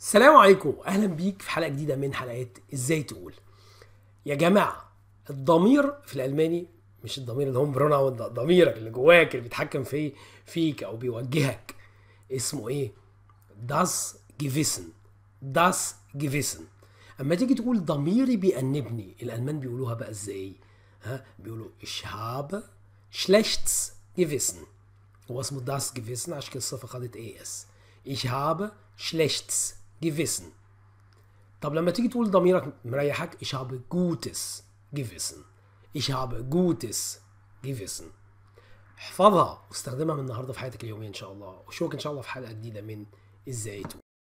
السلام عليكم اهلا بيك في حلقه جديده من حلقات ازاي تقول يا جماعه الضمير في الالماني مش الضمير اللي هم برونا ضميرك اللي جواك اللي بيتحكم في فيك او بيوجهك اسمه ايه داس جيفيسن داس جيفيسن اما تيجي تقول ضميري بيأنبني الالمان بيقولوها بقى ازاي ها بيقولوا ايش هاب schlechtes gewissen هو اسمه داس جيفيسن عشان كده الصفه خدت اي اس ايش هاب شلشتس gewissen طب لما تيجي تقول ضميرك مريحك ich habe gutes gewissen ich habe gutes gewissen احفظها واستخدمها من النهارده في حياتك اليوميه ان شاء الله واشوفك ان شاء الله في حلقه جديده من تقول